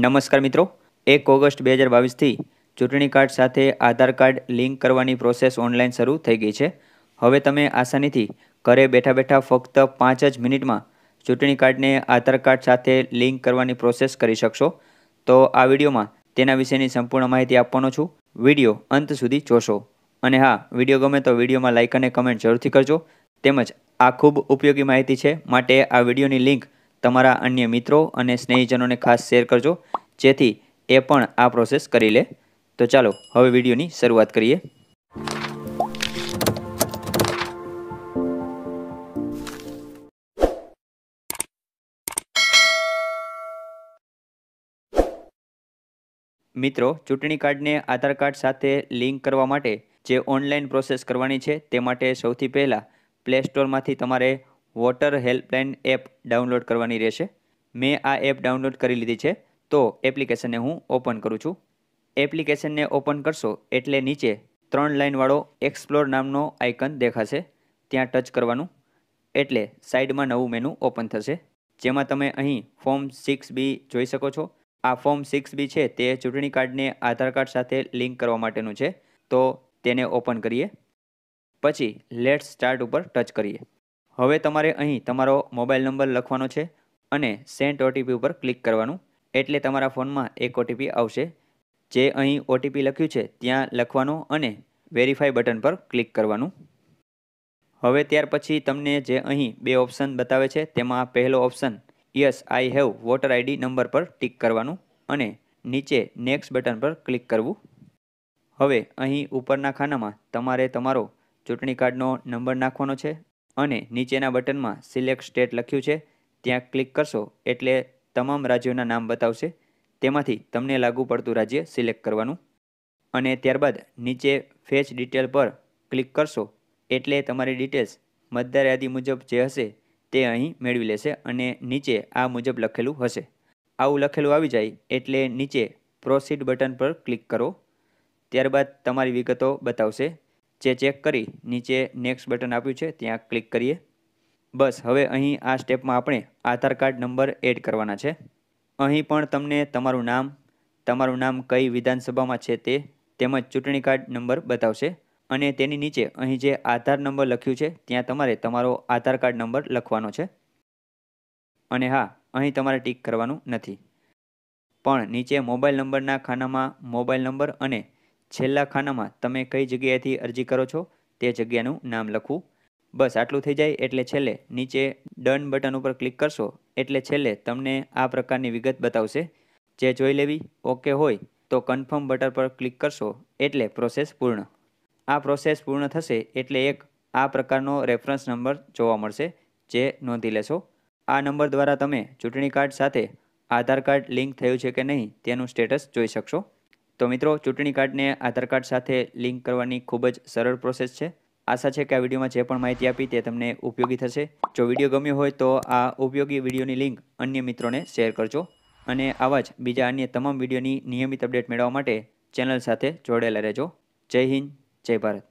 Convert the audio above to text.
નમસ્કાર મિત્રો એક ઓગસ્ટ બે હજાર બાવીસથી ચૂંટણી કાર્ડ સાથે આધાર કાર્ડ લિંક કરવાની પ્રોસેસ ઓનલાઈન શરૂ થઈ ગઈ છે હવે તમે આસાનીથી ઘરે બેઠા બેઠા ફક્ત પાંચ જ મિનિટમાં ચૂંટણી કાર્ડને આધાર કાર્ડ સાથે લિંક કરવાની પ્રોસેસ કરી શકશો તો આ વિડીયોમાં તેના વિશેની સંપૂર્ણ માહિતી આપવાનો છું વિડીયો અંત સુધી જોશો અને હા વિડીયો ગમે તો વિડીયોમાં લાઇક અને કમેન્ટ જરૂરથી કરજો તેમજ આ ખૂબ ઉપયોગી માહિતી છે માટે આ વિડીયોની લિંક તમારા અન્ય મિત્રો અને સ્નેહીજનોને ખાસ શેર કરજો જેથી એ પણ આ પ્રોસેસ કરી લે તો ચાલો હવે વિડીયોની શરૂઆત કરીએ મિત્રો ચૂંટણી કાર્ડને આધાર કાર્ડ સાથે લિંક કરવા માટે જે ઓનલાઈન પ્રોસેસ કરવાની છે તે માટે સૌથી પહેલાં પ્લે સ્ટોરમાંથી તમારે વોટર હેલ્પલાઇન એપ ડાઉનલોડ કરવાની રહેશે મેં આ એપ ડાઉનલોડ કરી લીધી છે તો એપ્લિકેશનને હું ઓપન કરું છું એપ્લિકેશનને ઓપન કરશો એટલે નીચે ત્રણ લાઇનવાળો એક્સપ્લોર નામનો આઇકન દેખાશે ત્યાં ટચ કરવાનું એટલે સાઇડમાં નવું મેનુ ઓપન થશે જેમાં તમે અહીં ફોર્મ સિક્સ બી જોઈ શકો છો આ ફોર્મ સિક્સ બી છે તે ચૂંટણી કાર્ડને આધાર કાર્ડ સાથે લિંક કરવા માટેનું છે તો તેને ઓપન કરીએ પછી લેટ્સ સ્ટાર્ટ ઉપર ટચ કરીએ હવે તમારે અહીં તમારો મોબાઈલ નંબર લખવાનો છે અને સેન્ટ ઓટીપી ઉપર ક્લિક કરવાનું એટલે તમારા ફોનમાં એક ઓટીપી આવશે જે અહીં ઓટીપી લખ્યું છે ત્યાં લખવાનો અને વેરીફાઈ બટન પર ક્લિક કરવાનું હવે ત્યાર પછી તમને જે અહીં બે ઓપ્શન બતાવે છે તેમાં પહેલો option yes I have voter ID number પર ટિક કરવાનું અને નીચે નેક્સ્ટ બટન પર ક્લિક કરવું હવે અહીં ઉપરના ખાનામાં તમારે તમારો ચૂંટણી કાર્ડનો નંબર નાખવાનો છે અને નીચેના બટનમાં સિલેક્ટ સ્ટેટ લખ્યું છે ત્યાં ક્લિક કરશો એટલે તમામ રાજ્યોના નામ બતાવશે તેમાંથી તમને લાગુ પડતું રાજ્ય સિલેક્ટ કરવાનું અને ત્યારબાદ નીચે ફેચ ડિટેલ પર ક્લિક કરશો એટલે તમારી ડિટેલ્સ મતદાર યાદી મુજબ જે હશે તે અહીં મેળવી લેશે અને નીચે આ મુજબ લખેલું હશે આવું લખેલું આવી જાય એટલે નીચે પ્રોસીડ બટન પર ક્લિક કરો ત્યારબાદ તમારી વિગતો બતાવશે જે ચેક કરી નીચે નેક્સ્ટ બટન આપ્યું છે ત્યાં ક્લિક કરીએ બસ હવે અહીં આ સ્ટેપમાં આપણે આધાર કાર્ડ નંબર એડ કરવાના છે અહીં પણ તમને તમારું નામ તમારું નામ કઈ વિધાનસભામાં છે તે તેમજ ચૂંટણી કાર્ડ નંબર બતાવશે અને તેની નીચે અહીં જે આધાર નંબર લખ્યું છે ત્યાં તમારે તમારો આધાર કાર્ડ નંબર લખવાનો છે અને હા અહીં તમારે ટીક કરવાનું નથી પણ નીચે મોબાઈલ નંબરના ખાનામાં મોબાઈલ નંબર અને છેલ્લા ખાનામાં તમે કઈ જગ્યાએથી અરજી કરો છો તે જગ્યાનું નામ લખવું બસ આટલું થઈ જાય એટલે છેલ્લે નીચે ડન બટન ઉપર ક્લિક કરશો એટલે છેલ્લે તમને આ પ્રકારની વિગત બતાવશે જે જોઈ લેવી ઓકે હોય તો કન્ફર્મ બટન પર ક્લિક કરશો એટલે પ્રોસેસ પૂર્ણ આ પ્રોસેસ પૂર્ણ થશે એટલે એક આ પ્રકારનો રેફરન્સ નંબર જોવા મળશે જે નોંધી લેશો આ નંબર દ્વારા તમે ચૂંટણી કાર્ડ સાથે આધાર કાર્ડ લિંક થયું છે કે નહીં તેનું સ્ટેટસ જોઈ શકશો તો મિત્રો ચૂંટણી કાર્ડને આધાર કાર્ડ સાથે લિંક કરવાની ખૂબ જ સરળ પ્રોસેસ છે આશા છે કે આ વિડીયોમાં જે પણ માહિતી આપી તે તમને ઉપયોગી થશે જો વિડીયો ગમ્યો હોય તો આ ઉપયોગી વિડીયોની લિંક અન્ય મિત્રોને શેર કરજો અને આવા જ બીજા અન્ય તમામ વિડીયોની નિયમિત અપડેટ મેળવવા માટે ચેનલ સાથે જોડાયેલા રહેજો જય હિન્દ જય ભારત